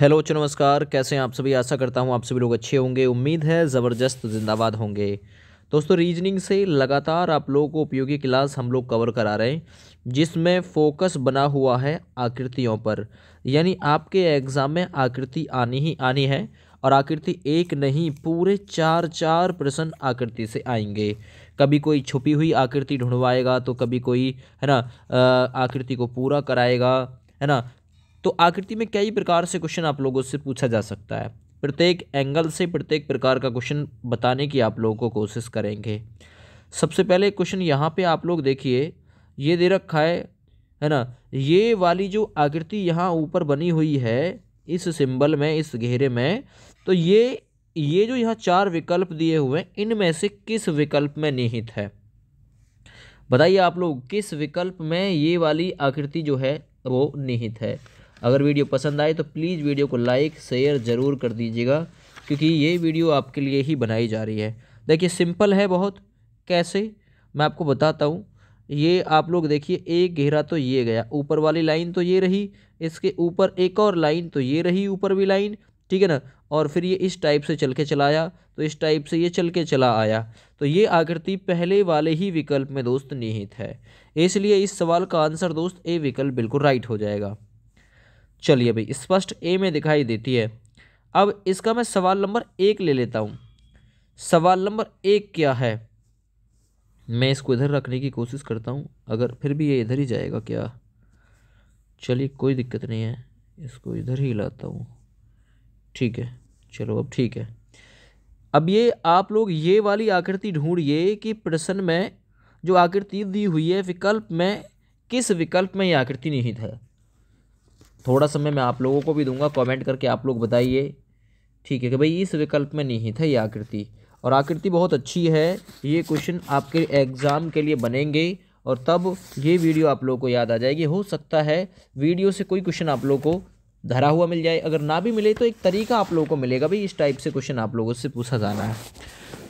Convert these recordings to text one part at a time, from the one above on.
hello चो नमस्कार कैसे हैं आप सभी आशा करता हूं आप सभी लोग अच्छे होंगे उम्मीद है ज़बरदस्त जिंदाबाद होंगे दोस्तों रीजनिंग से लगातार आप लोगों को उपयोगी क्लास हम लोग कवर करा रहे हैं जिसमें फोकस बना हुआ है आकृतियों पर यानी आपके एग्ज़ाम में आकृति आनी ही आनी है और आकृति एक नहीं पूरे चार चार प्रश्न आकृति से आएंगे कभी कोई छुपी हुई आकृति ढूंढवाएगा तो कभी कोई है ना आकृति को पूरा कराएगा है ना तो आकृति में कई प्रकार से क्वेश्चन आप लोगों से पूछा जा सकता है प्रत्येक एंगल से प्रत्येक प्रकार का क्वेश्चन बताने की आप लोगों को कोशिश करेंगे सबसे पहले क्वेश्चन यहाँ पे आप लोग देखिए ये दे रखा है है ना ये वाली जो आकृति यहाँ ऊपर बनी हुई है इस सिंबल में इस घेरे में तो ये ये जो यहाँ चार विकल्प दिए हुए हैं इनमें से किस विकल्प में निहित है बताइए आप लोग किस विकल्प में ये वाली आकृति जो है वो निहित है अगर वीडियो पसंद आए तो प्लीज़ वीडियो को लाइक शेयर ज़रूर कर दीजिएगा क्योंकि ये वीडियो आपके लिए ही बनाई जा रही है देखिए सिंपल है बहुत कैसे मैं आपको बताता हूँ ये आप लोग देखिए एक गहरा तो ये गया ऊपर वाली लाइन तो ये रही इसके ऊपर एक और लाइन तो ये रही ऊपर भी लाइन ठीक है ना और फिर ये इस टाइप से चल के चलाया तो इस टाइप से ये चल के चला आया तो ये आकृति पहले वाले ही विकल्प में दोस्त निहित है इसलिए इस सवाल का आंसर दोस्त ए विकल्प बिल्कुल राइट हो जाएगा चलिए भाई स्पष्ट ए में दिखाई देती है अब इसका मैं सवाल नंबर एक ले लेता हूँ सवाल नंबर एक क्या है मैं इसको इधर रखने की कोशिश करता हूँ अगर फिर भी ये इधर ही जाएगा क्या चलिए कोई दिक्कत नहीं है इसको इधर ही लाता हूँ ठीक है चलो अब ठीक है अब ये आप लोग ये वाली आकृति ढूंढिए कि प्रश्न में जो आकृति दी हुई है विकल्प में किस विकल्प में ये आकृति निहित है थोड़ा समय मैं आप लोगों को भी दूंगा कमेंट करके आप लोग बताइए ठीक है कि भाई इस विकल्प में नहीं था ये आकृति और आकृति बहुत अच्छी है ये क्वेश्चन आपके एग्ज़ाम के लिए बनेंगे और तब ये वीडियो आप लोगों को याद आ जाएगी हो सकता है वीडियो से कोई क्वेश्चन आप लोगों को धरा हुआ मिल जाए अगर ना भी मिले तो एक तरीका आप लोगों को मिलेगा भाई इस टाइप से क्वेश्चन आप लोगों से पूछा जाना है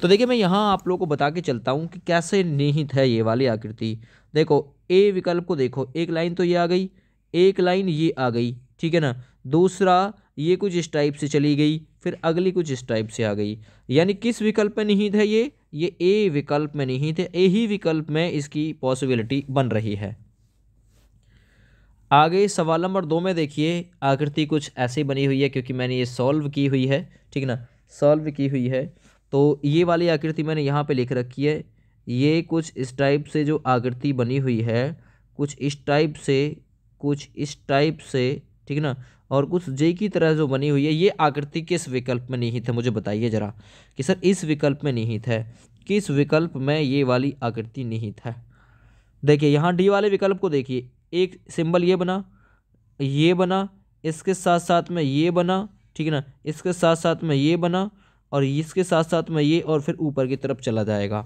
तो देखिए मैं यहाँ आप लोगों को बता के चलता हूँ कि कैसे निहित है ये वाली आकृति देखो ए विकल्प को देखो एक लाइन तो ये आ गई एक लाइन ये आ गई ठीक है ना दूसरा ये कुछ इस टाइप से चली गई फिर अगली कुछ इस टाइप से आ गई यानी किस विकल्प में नहीं था ये ये ए विकल्प में नहीं थे ए ही विकल्प में इसकी पॉसिबिलिटी बन रही है आगे सवाल नंबर दो में देखिए आकृति कुछ ऐसे बनी हुई है क्योंकि मैंने ये सॉल्व की हुई है ठीक ना सॉल्व की हुई है तो ये वाली आकृति मैंने यहाँ पे लिख रखी है ये कुछ इस टाइप से जो आकृति बनी हुई है कुछ इस टाइप से कुछ इस टाइप से ठीक है ना और कुछ जे की तरह जो बनी हुई है ये आकृति किस विकल्प में निहित है मुझे बताइए ज़रा कि सर इस विकल्प में निहित है किस विकल्प में ये वाली आकृति निहित है देखिए यहाँ डी वाले विकल्प को देखिए एक सिंबल ये बना ये बना इसके साथ साथ में ये बना ठीक है ना इसके साथ साथ में ये बना और इसके साथ साथ में ये और फिर ऊपर की तरफ चला जाएगा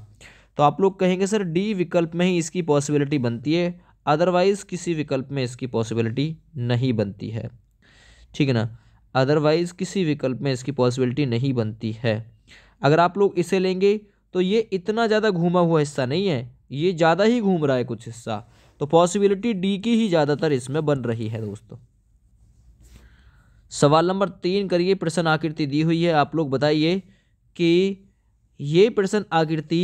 तो आप लोग कहेंगे सर डी विकल्प में ही इसकी पॉसिबिलिटी बनती है अदरवाइज़ किसी विकल्प में इसकी पॉसिबिलिटी नहीं बनती है ठीक है ना अदरवाइज़ किसी विकल्प में इसकी पॉसिबिलिटी नहीं बनती है अगर आप लोग इसे लेंगे तो ये इतना ज़्यादा घूमा हुआ हिस्सा नहीं है ये ज़्यादा ही घूम रहा है कुछ हिस्सा तो पॉसिबिलिटी डी की ही ज़्यादातर इसमें बन रही है दोस्तों सवाल नंबर तीन करिए प्रश्न आकृति दी हुई है आप लोग बताइए कि ये प्रश्न आकृति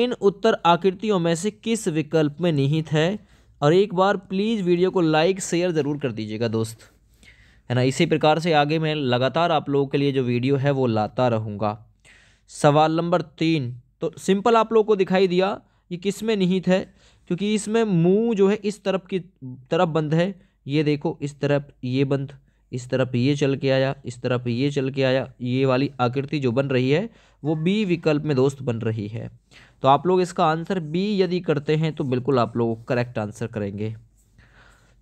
इन उत्तर आकृतियों में से किस विकल्प में निहित है और एक बार प्लीज़ वीडियो को लाइक शेयर ज़रूर कर दीजिएगा दोस्त है ना इसी प्रकार से आगे मैं लगातार आप लोगों के लिए जो वीडियो है वो लाता रहूँगा सवाल नंबर तीन तो सिंपल आप लोगों को दिखाई दिया ये किस में निहित है क्योंकि इसमें मुंह जो है इस तरफ की तरफ बंद है ये देखो इस तरफ ये बंद इस तरफ ये चल के आया इस तरफ ये चल के आया ये वाली आकृति जो बन रही है वो बी विकल्प में दोस्त बन रही है तो आप लोग इसका आंसर बी यदि करते हैं तो बिल्कुल आप लोग करेक्ट आंसर करेंगे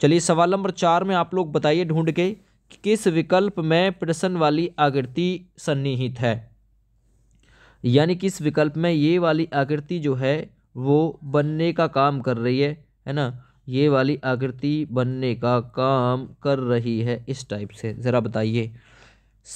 चलिए सवाल नंबर चार में आप लोग बताइए ढूंढ के कि किस विकल्प में प्रश्न वाली आकृति सन्निहित है यानी किस विकल्प में ये वाली आकृति जो है वो बनने का काम कर रही है है ना ये वाली आकृति बनने का काम कर रही है इस टाइप से ज़रा बताइए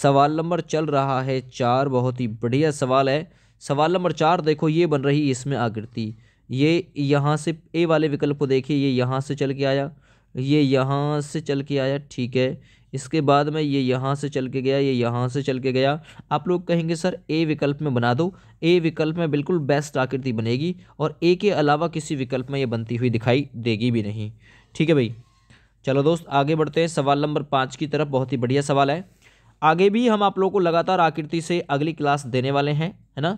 सवाल नंबर चल रहा है चार बहुत ही बढ़िया सवाल है सवाल नंबर चार देखो ये बन रही है इसमें आकृति ये यहाँ से ए वाले विकल्प को देखिए ये यहाँ से चल के आया ये यहाँ से चल के आया ठीक है इसके बाद में ये यहाँ से चल के गया ये यहाँ से चल के गया आप लोग कहेंगे सर ए विकल्प में बना दो ए विकल्प में बिल्कुल बेस्ट आकृति बनेगी और ए के अलावा किसी विकल्प में ये बनती हुई दिखाई देगी भी नहीं ठीक है भाई चलो दोस्त आगे बढ़ते हैं सवाल नंबर पाँच की तरफ बहुत ही बढ़िया सवाल है आगे भी हम आप लोगों को लगातार आकृति से अगली क्लास देने वाले हैं है ना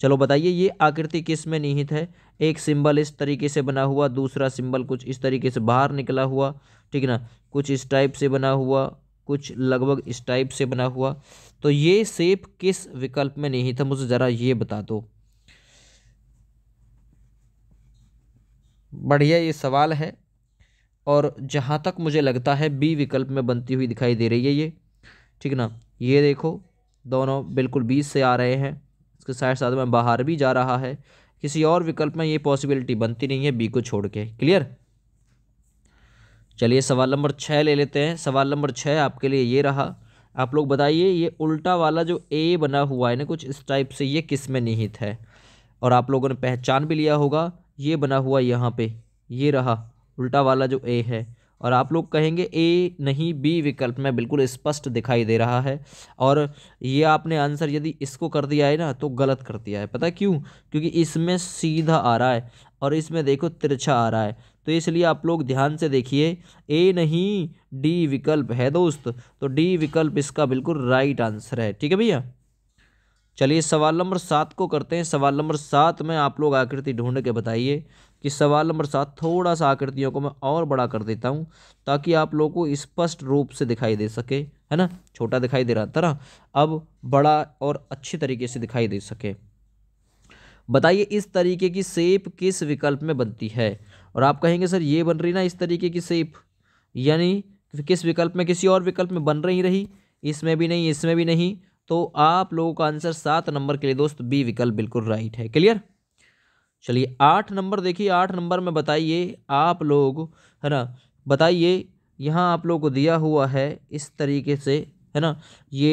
चलो बताइए ये आकृति किस में निहित है एक सिंबल इस तरीके से बना हुआ दूसरा सिंबल कुछ इस तरीके से बाहर निकला हुआ ठीक ना कुछ इस टाइप से बना हुआ कुछ लगभग इस टाइप से बना हुआ तो ये सेप किस विकल्प में निहित है मुझे ज़रा ये बता दो बढ़िया ये सवाल है और जहाँ तक मुझे लगता है बी विकल्प में बनती हुई दिखाई दे रही है ये ठीक ना ये देखो दोनों बिल्कुल बीस से आ रहे हैं इसके साथ साथ में बाहर भी जा रहा है किसी और विकल्प में ये पॉसिबिलिटी बनती नहीं है बी को छोड़ के क्लियर चलिए सवाल नंबर छः ले लेते हैं सवाल नंबर छः आपके लिए ये रहा आप लोग बताइए ये उल्टा वाला जो ए बना हुआ है ना कुछ इस टाइप से ये किस में निहित है और आप लोगों ने पहचान भी लिया होगा ये बना हुआ यहाँ पे ये रहा उल्टा वाला जो ए है और आप लोग कहेंगे ए नहीं बी विकल्प में बिल्कुल स्पष्ट दिखाई दे रहा है और ये आपने आंसर यदि इसको कर दिया है ना तो गलत कर दिया है पता क्यों क्योंकि इसमें सीधा आ रहा है और इसमें देखो तिरछा आ रहा है तो इसलिए आप लोग ध्यान से देखिए ए नहीं डी विकल्प है दोस्त तो डी विकल्प इसका बिल्कुल राइट आंसर है ठीक है भैया चलिए सवाल नंबर सात को करते हैं सवाल नंबर सात में आप लोग आकृति ढूंढ के बताइए कि सवाल नंबर सात थोड़ा सा आकृतियों को मैं और बड़ा कर देता हूँ ताकि आप लोगों को स्पष्ट रूप से दिखाई दे सके है ना छोटा दिखाई दे रहा था ना अब बड़ा और अच्छे तरीके से दिखाई दे सके बताइए इस तरीके की सेप किस विकल्प में बनती है और आप कहेंगे सर ये बन रही ना इस तरीके की सेप यानी किस विकल्प में किसी और विकल्प में बन रही रही इसमें भी नहीं इसमें भी नहीं तो आप लोगों का आंसर सात नंबर के लिए दोस्त बी विकल्प बिल्कुल राइट है क्लियर चलिए आठ नंबर देखिए आठ नंबर में बताइए आप लोग है ना बताइए यहाँ आप लोग को दिया हुआ है इस तरीके से है ना ये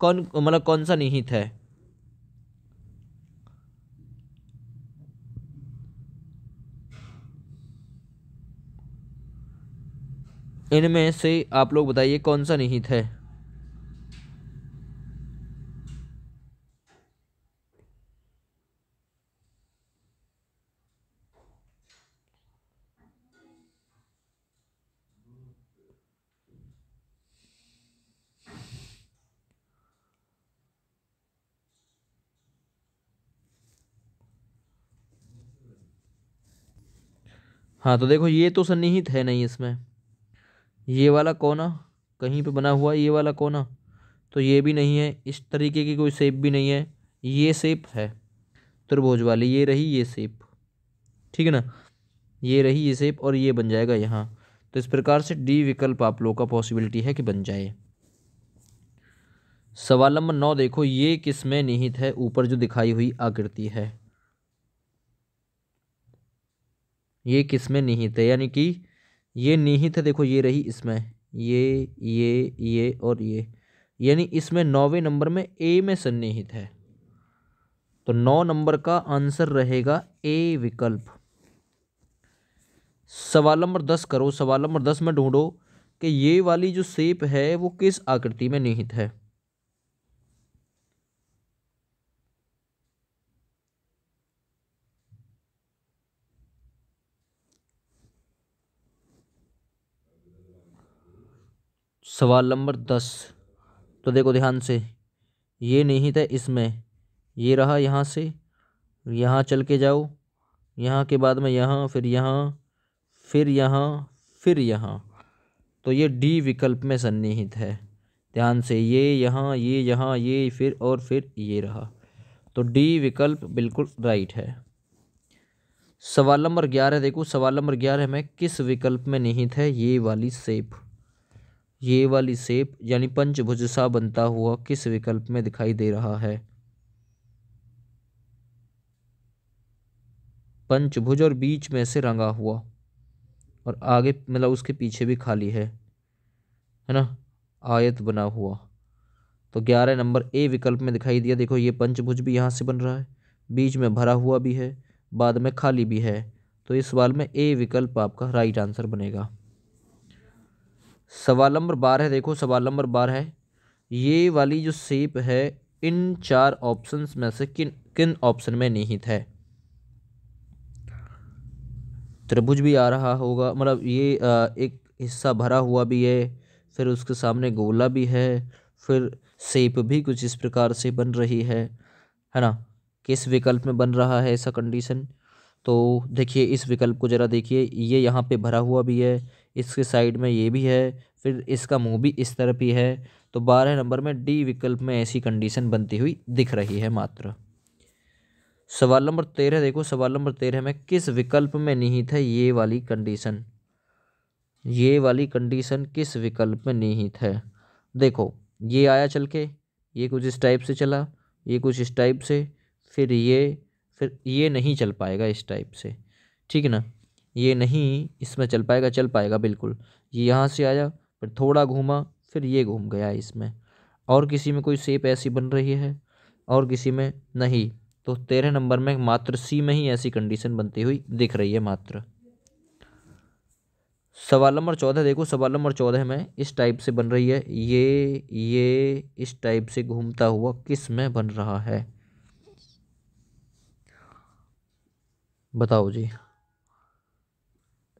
कौन मतलब कौन सा निहित है इनमें से आप लोग बताइए कौन सा निहित है हाँ तो देखो ये तो सन्निहित है नहीं इसमें ये वाला कोना कहीं पे बना हुआ ये वाला कोना तो ये भी नहीं है इस तरीके की कोई सेप भी नहीं है ये सेप है त्रिभुज वाली ये रही ये सेप ठीक है ना ये रही ये सेप और ये बन जाएगा यहाँ तो इस प्रकार से डी विकल्प आप लोगों का पॉसिबिलिटी है कि बन जाए सवाल नंबर नौ देखो ये किस में निहित है ऊपर जो दिखाई हुई आकृति है ये किस में निहित है यानी कि ये निहित है देखो ये रही इसमें ये ये ये और ये यानी इसमें नौवे नंबर में ए में सन्निहित है तो नौ नंबर का आंसर रहेगा ए विकल्प सवाल नंबर दस करो सवाल नंबर दस में ढूंढो कि ये वाली जो सेप है वो किस आकृति में निहित है सवाल नंबर दस तो देखो ध्यान से ये निहित है इसमें ये रहा यहाँ से यहाँ चल के जाओ यहाँ के बाद में यहाँ फिर यहाँ फिर यहाँ फिर यहाँ तो ये डी विकल्प में सन्निहित है ध्यान से ये यहाँ ये यहाँ ये फिर और फिर ये रहा तो डी विकल्प बिल्कुल राइट है सवाल नंबर ग्यारह देखो सवाल नंबर ग्यारह में किस विकल्प में निहित है ये वाली सेप ये वाली सेप यानी पंचभुज सा बनता हुआ किस विकल्प में दिखाई दे रहा है पंचभुज और बीच में से रंगा हुआ और आगे मतलब उसके पीछे भी खाली है है ना आयत बना हुआ तो ग्यारह नंबर ए विकल्प में दिखाई दिया देखो ये पंचभुज भी यहाँ से बन रहा है बीच में भरा हुआ भी है बाद में खाली भी है तो इस सवाल में ए विकल्प आपका राइट आंसर बनेगा सवाल नंबर बारह देखो सवाल नंबर बार है ये वाली जो सेप है इन चार ऑप्शंस में से किन किन ऑप्शन में निहित है त्रिभुज भी आ रहा होगा मतलब ये एक हिस्सा भरा हुआ भी है फिर उसके सामने गोला भी है फिर सेप भी कुछ इस प्रकार से बन रही है है ना किस विकल्प में बन रहा है ऐसा कंडीशन तो देखिए इस विकल्प को ज़रा देखिए ये यहाँ पे भरा हुआ भी है इसके साइड में ये भी है फिर इसका मुंह भी इस तरफ ही है तो बारह नंबर में डी विकल्प में ऐसी कंडीशन बनती हुई दिख रही है मात्र सवाल नंबर तेरह देखो सवाल नंबर तेरह में किस विकल्प में निहित है ये वाली कंडीशन ये वाली कंडीशन किस विकल्प में निहित है देखो ये आया चल के ये कुछ इस टाइप से चला ये कुछ इस टाइप से फिर ये फिर ये नहीं चल पाएगा इस टाइप से ठीक है ना ये नहीं इसमें चल पाएगा चल पाएगा बिल्कुल ये यहाँ से आया फिर थोड़ा घूमा फिर ये घूम गया इसमें और किसी में कोई सेप ऐसी बन रही है और किसी में नहीं तो तेरह नंबर में मात्र सी में ही ऐसी कंडीशन बनती हुई दिख रही है मात्र सवाल नंबर चौदह देखो सवाल नंबर चौदह में इस टाइप से बन रही है ये ये इस टाइप से घूमता हुआ किस में बन रहा है बताओ जी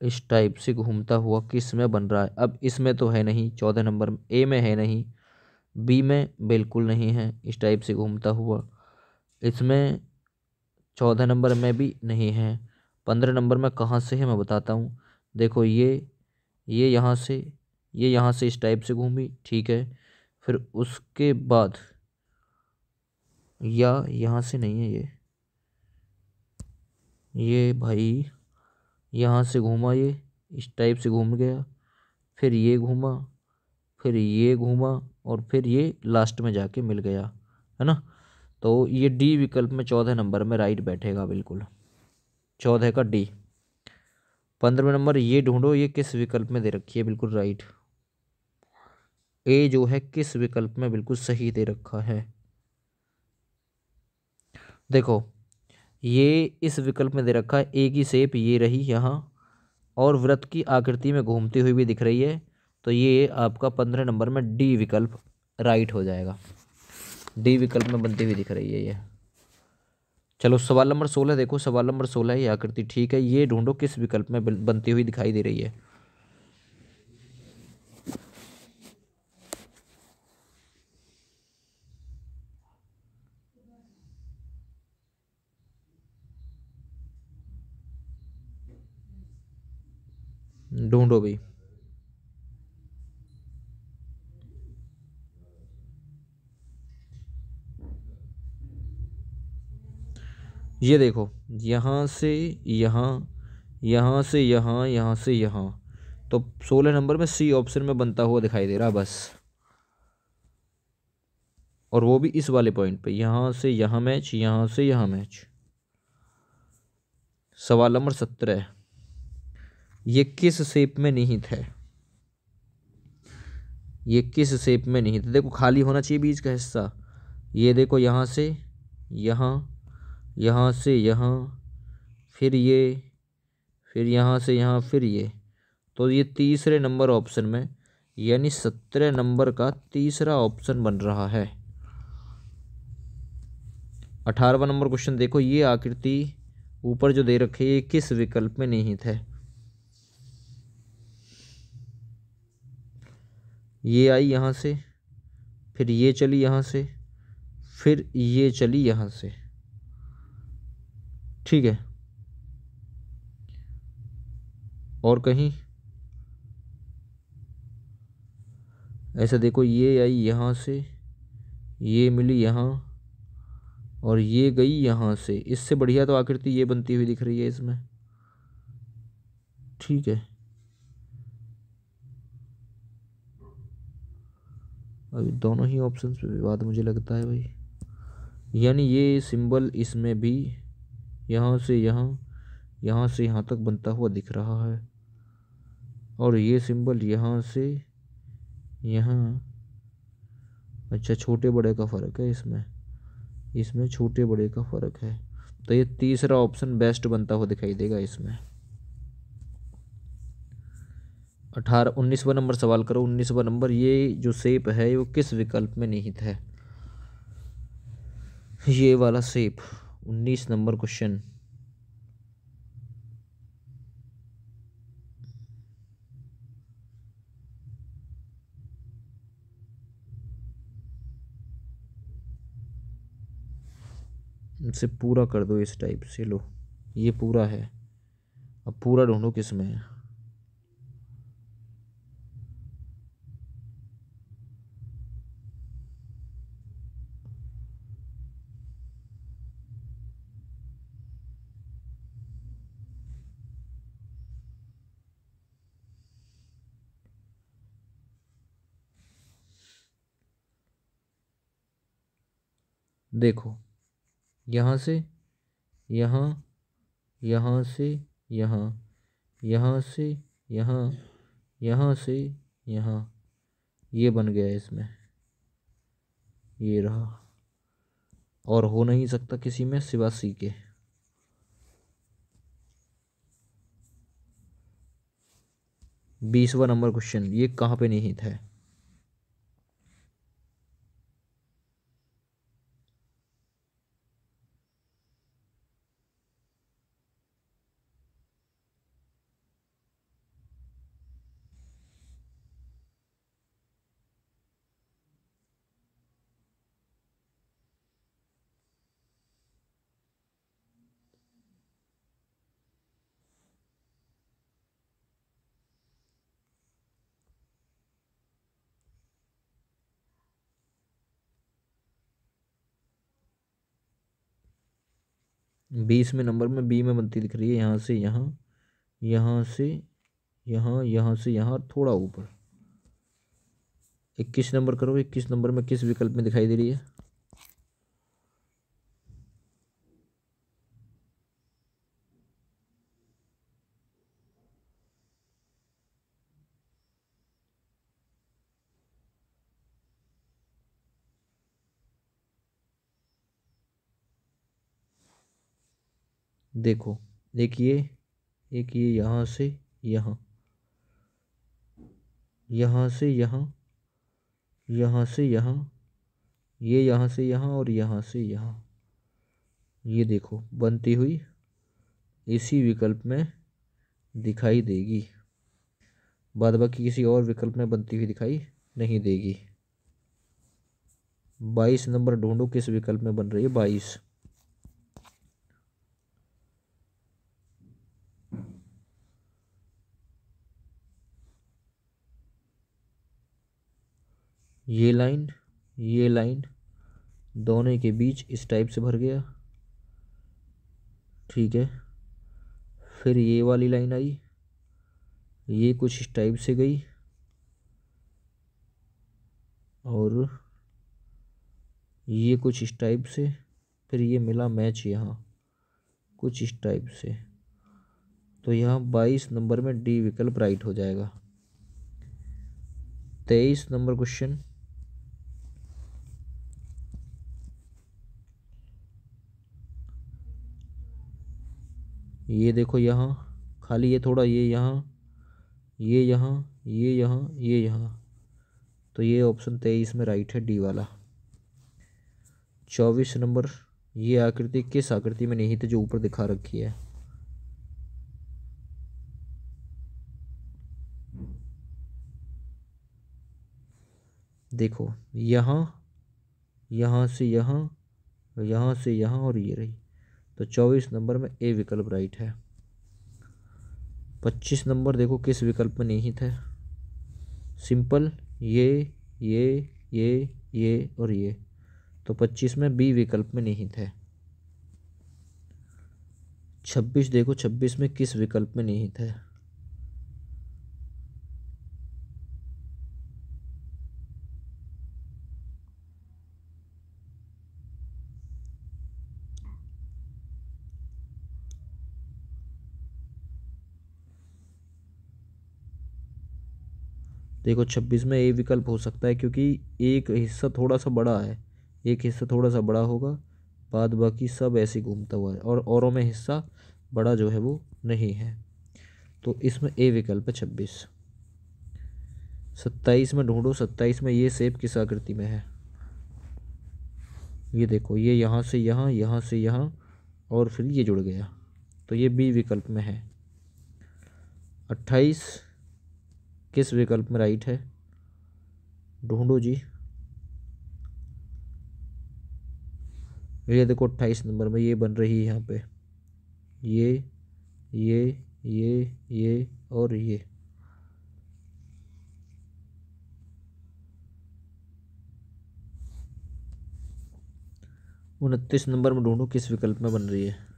इस टाइप से घूमता हुआ किस में बन रहा है अब इसमें तो है नहीं चौदह नंबर ए में है नहीं बी में बिल्कुल नहीं है इस टाइप से घूमता हुआ इसमें चौदह नंबर में भी नहीं है पंद्रह नंबर में कहाँ से है मैं बताता हूँ देखो ये ये यहाँ से ये यहाँ से इस टाइप से घूमी ठीक है फिर उसके बाद या यहाँ से नहीं है ये ये भाई यहाँ से घूमा ये इस टाइप से घूम गया फिर ये घूमा फिर ये घूमा और फिर ये लास्ट में जाके मिल गया है ना तो ये डी विकल्प में चौदह नंबर में राइट बैठेगा बिल्कुल चौदह का डी पंद्रहवें नंबर ये ढूंढो ये किस विकल्प में दे रखी है बिल्कुल राइट ए जो है किस विकल्प में बिल्कुल सही दे रखा है देखो ये इस विकल्प में दे रखा है ए की सेप ये रही यहाँ और व्रत की आकृति में घूमती हुई भी दिख रही है तो ये आपका पंद्रह नंबर में डी विकल्प राइट हो जाएगा डी विकल्प में बनती हुई दिख रही है ये चलो सवाल नंबर सोलह देखो सवाल नंबर सोलह ये आकृति ठीक है ये ढूंढो किस विकल्प में बनती हुई दिखाई दे रही है ढूंढो भाई ये देखो यहाँ से यहाँ यहाँ से यहाँ यहाँ से यहाँ तो सोलह नंबर में सी ऑप्शन में बनता हुआ दिखाई दे रहा बस और वो भी इस वाले पॉइंट पे यहाँ से यहाँ मैच यहाँ से यहाँ मैच सवाल नंबर सत्रह ये किस शेप में निहित है ये किस शेप में निहित है देखो खाली होना चाहिए बीज का हिस्सा ये देखो यहाँ से यहाँ यहाँ से यहाँ फिर ये फिर यहाँ से यहाँ फिर ये तो ये तीसरे नंबर ऑप्शन में यानी सत्रह नंबर का तीसरा ऑप्शन बन रहा है अठारहवा नंबर क्वेश्चन देखो ये आकृति ऊपर जो दे रखी है ये किस विकल्प में निहित है ये आई यहाँ से फिर ये चली यहाँ से फिर ये चली यहाँ से ठीक है और कहीं ऐसा देखो ये आई यहाँ से ये मिली यहाँ और ये गई यहाँ से इससे बढ़िया तो आकृति ये बनती हुई दिख रही है इसमें ठीक है अभी दोनों ही ऑप्शन पे विवाद मुझे लगता है भाई यानी ये सिंबल इसमें भी यहाँ से यहाँ यहाँ से यहाँ तक बनता हुआ दिख रहा है और ये सिंबल यहाँ से यहाँ अच्छा छोटे बड़े का फ़र्क है इसमें इसमें छोटे बड़े का फ़र्क है तो ये तीसरा ऑप्शन बेस्ट बनता हुआ दिखाई देगा इसमें अठारह उन्नीसवा नंबर सवाल करो उन्नीसवा नंबर ये जो सेप है वो किस विकल्प में निहित है ये वाला सेप उन्नीस नंबर क्वेश्चन इनसे पूरा कर दो इस टाइप से लो ये पूरा है अब पूरा ढूंढो किस में है देखो यहाँ से यहाँ यहाँ से यहाँ यहाँ से यहाँ यहाँ से यहाँ ये बन गया इसमें ये रहा और हो नहीं सकता किसी में सिवा सी के बीसवा नंबर क्वेश्चन ये कहाँ पे निहित है बीस में नंबर में बी में बनती दिख रही है यहाँ से यहाँ यहाँ से यहाँ यहाँ से यहाँ थोड़ा ऊपर इक्कीस नंबर करो इक्कीस नंबर में किस विकल्प में दिखाई दे रही है देखो एक ये एक ये यहाँ से यहाँ यहाँ से यहाँ यहाँ से यहाँ ये यहाँ से यहाँ और यहाँ से यहाँ ये देखो बनती हुई इसी विकल्प में दिखाई देगी बाद बाकी किसी और विकल्प में बनती हुई दिखाई नहीं देगी बाईस नंबर ढूंढो किस विकल्प में बन रही है बाईस ये लाइन ये लाइन दोनों के बीच इस टाइप से भर गया ठीक है फिर ये वाली लाइन आई ये कुछ इस टाइप से गई और ये कुछ इस टाइप से फिर ये मिला मैच यहाँ कुछ इस टाइप से तो यहाँ बाईस नंबर में डी विकल्प राइट हो जाएगा तेईस नंबर क्वेश्चन ये देखो यहाँ खाली ये थोड़ा ये यहाँ ये यहाँ ये यहाँ ये यहाँ तो ये ऑप्शन तेईस में राइट है डी वाला चौबीस नंबर ये आकृति किस आकृति में नहीं थी जो ऊपर दिखा रखी है देखो यहाँ यहाँ से यहाँ यहाँ से यहाँ और ये रही तो चौबीस नंबर में ए विकल्प राइट है पच्चीस नंबर देखो किस विकल्प में निहित है सिंपल ये ये ये ये और ये तो पच्चीस में बी विकल्प में निहित है छब्बीस देखो छब्बीस में किस विकल्प में निहित है देखो छब्बीस में ए विकल्प हो सकता है क्योंकि एक हिस्सा थोड़ा सा बड़ा है एक हिस्सा थोड़ा सा बड़ा होगा बाद बाकी सब ऐसे घूमता हुआ है और औरों में हिस्सा बड़ा जो है वो नहीं है तो इसमें ए विकल्प है छब्बीस सत्ताईस में ढूंढो सत्ताईस में ये सेब किस आकृति में है ये देखो ये यहाँ से यहाँ यहाँ से यहाँ और फिर ये जुड़ गया तो ये बी विकल्प में है अट्ठाईस किस विकल्प में राइट है ढूंढो जी ये देखो अट्ठाईस नंबर में ये बन रही है यहाँ पे ये ये ये ये और ये उनतीस नंबर में ढूंढो किस विकल्प में बन रही है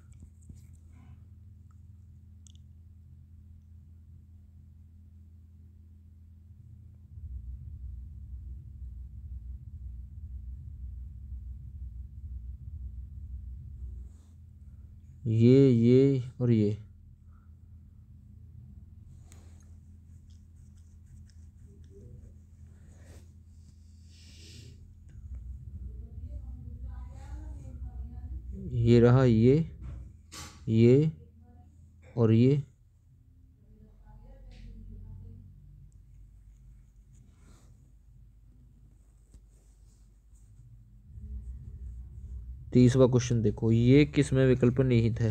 तीसवा क्वेश्चन देखो ये किस में विकल्प निहित है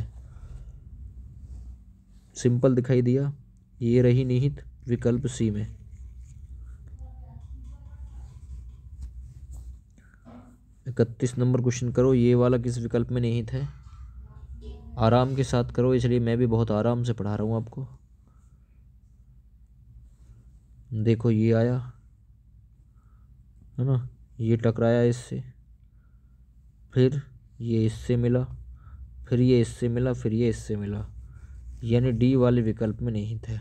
सिंपल दिखाई दिया ये रही निहित विकल्प सी में इकतीस नंबर क्वेश्चन करो ये वाला किस विकल्प में निहित है आराम के साथ करो इसलिए मैं भी बहुत आराम से पढ़ा रहा हूँ आपको देखो ये आया है ना ये टकराया इससे फिर ये इससे मिला फिर ये इससे मिला फिर ये इससे मिला यानी डी वाले विकल्प में नहीं थे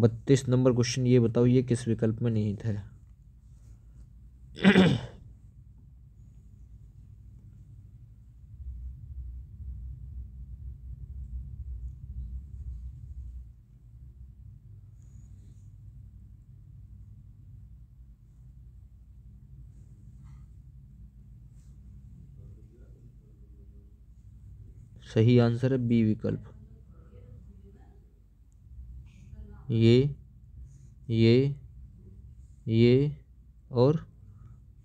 बत्तीस नंबर क्वेश्चन ये बताओ ये किस विकल्प में नहीं थे सही आंसर है बी विकल्प ये ये ये और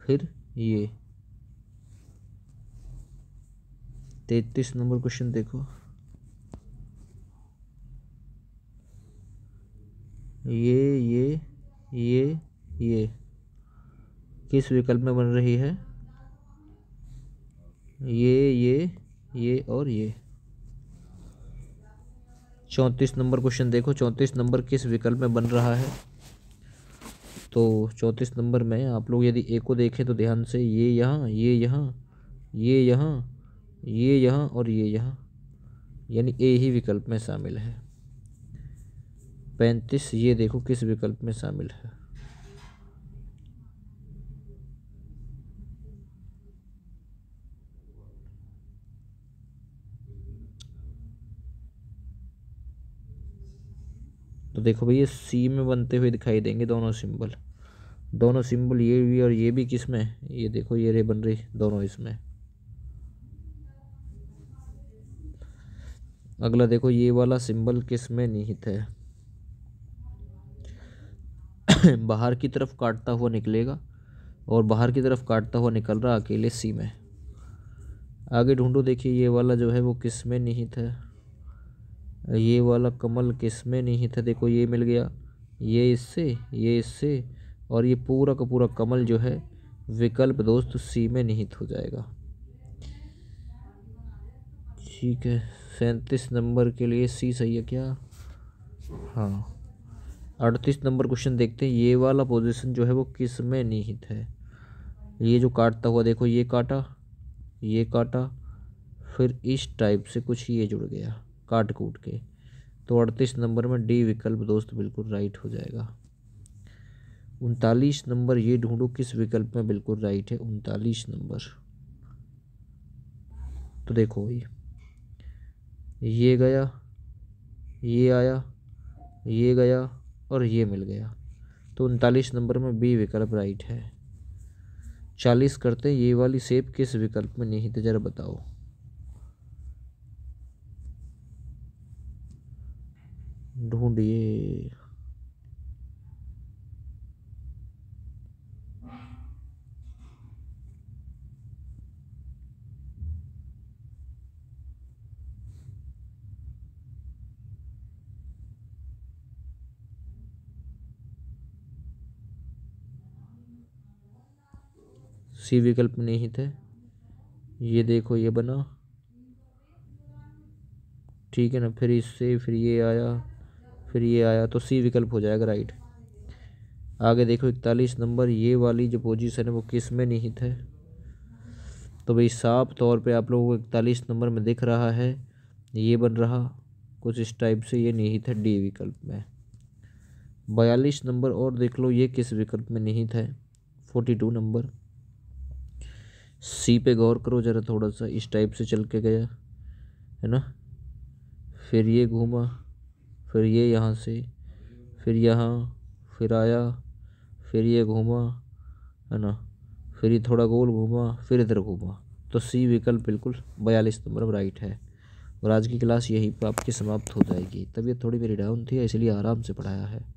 फिर ये तैतीस नंबर क्वेश्चन देखो ये ये ये ये किस विकल्प में बन रही है ये ये ये और ये चौंतीस नंबर क्वेश्चन देखो चौंतीस नंबर किस विकल्प में बन रहा है तो चौंतीस नंबर में आप लोग यदि ए को देखें तो ध्यान से ये यहाँ ये यहाँ ये यहाँ ये यहाँ और ये यहाँ यानी ए ही विकल्प में शामिल है पैंतीस ये देखो किस विकल्प में शामिल है तो देखो भैया सी में बनते हुए दिखाई देंगे दोनों सिंबल दोनों सिंबल ये भी और ये भी किस में ये देखो ये रे बन रही दोनों इसमें अगला देखो ये वाला सिंबल किस में निहित है बाहर की तरफ काटता हुआ निकलेगा और बाहर की तरफ काटता हुआ निकल रहा अकेले सी में आगे ढूंढो देखिए ये वाला जो है वो किस में निहित है ये वाला कमल किस में निहित है देखो ये मिल गया ये इससे ये इससे और ये पूरा का पूरा कमल जो है विकल्प दोस्त सी में निहित हो जाएगा ठीक है सैंतीस नंबर के लिए सी सही है क्या हाँ अड़तीस नंबर क्वेश्चन देखते हैं ये वाला पोजीशन जो है वो किस में निहित है ये जो काटता हुआ देखो ये काटा ये काटा फिर इस टाइप से कुछ ये जुड़ गया काट कूट के तो अड़तीस नंबर में डी विकल्प दोस्त बिल्कुल राइट हो जाएगा उनतालीस नंबर ये ढूंढो किस विकल्प में बिल्कुल राइट है उनतालीस नंबर तो देखो भाई ये गया ये आया ये गया और ये मिल गया तो उनतालीस नंबर में बी विकल्प राइट है चालीस करते ये वाली सेप किस विकल्प में निहित जरा बताओ सी विकल्प निहित है ये देखो ये बना ठीक है ना फिर इससे फिर ये आया फिर ये आया तो सी विकल्प हो जाएगा राइट आगे देखो इकतालीस नंबर ये वाली जो पोजीशन है वो किस में निहित है तो भाई साफ तौर पे आप लोगों को इकतालीस नंबर में दिख रहा है ये बन रहा कुछ इस टाइप से ये निहित है डी विकल्प में बयालीस नंबर और देख लो ये किस विकल्प में निहित है फोर्टी टू नंबर सी पे गौर करो ज़रा थोड़ा सा इस टाइप से चल के गया है ना फिर ये घूमा फिर ये यहाँ से फिर यहाँ फिर आया फिर ये घूमा है ना फिर ये थोड़ा गोल घूमा फिर इधर घूमा तो सी विकल्प बिल्कुल बयालीस नंबर राइट है और आज की क्लास यहीं पर आपकी समाप्त हो जाएगी तबीयत थोड़ी मेरी डाउन थी इसलिए आराम से पढ़ाया है